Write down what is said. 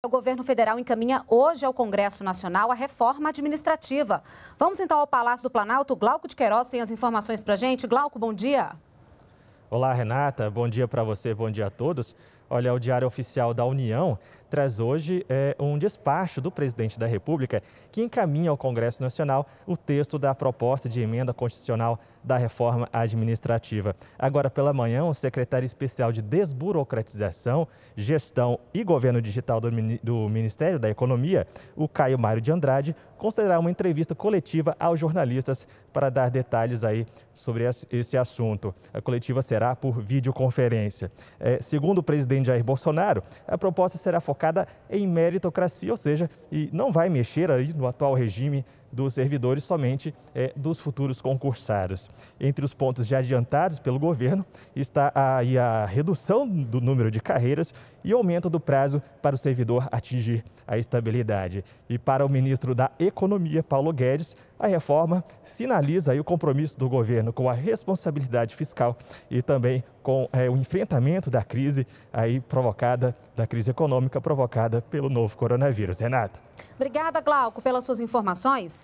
O governo federal encaminha hoje ao Congresso Nacional a reforma administrativa. Vamos então ao Palácio do Planalto. Glauco de Queiroz tem as informações para gente. Glauco, bom dia. Olá, Renata. Bom dia para você, bom dia a todos. Olha, o Diário Oficial da União traz hoje é, um despacho do presidente da República que encaminha ao Congresso Nacional o texto da proposta de emenda constitucional da reforma administrativa. Agora pela manhã, o secretário especial de Desburocratização, Gestão e Governo Digital do, do Ministério da Economia, o Caio Mário de Andrade, considerará uma entrevista coletiva aos jornalistas para dar detalhes aí sobre esse assunto. A coletiva será por videoconferência. É, segundo o presidente governo Jair Bolsonaro, a proposta será focada em meritocracia, ou seja, e não vai mexer aí no atual regime dos servidores, somente é, dos futuros concursários. Entre os pontos já adiantados pelo governo está aí a redução do número de carreiras e aumento do prazo para o servidor atingir a estabilidade. E para o ministro da Economia, Paulo Guedes, a reforma sinaliza o compromisso do governo com a responsabilidade fiscal e também com é, o enfrentamento da crise aí provocada, da crise econômica provocada pelo novo coronavírus. Renato. Obrigada, Glauco, pelas suas informações.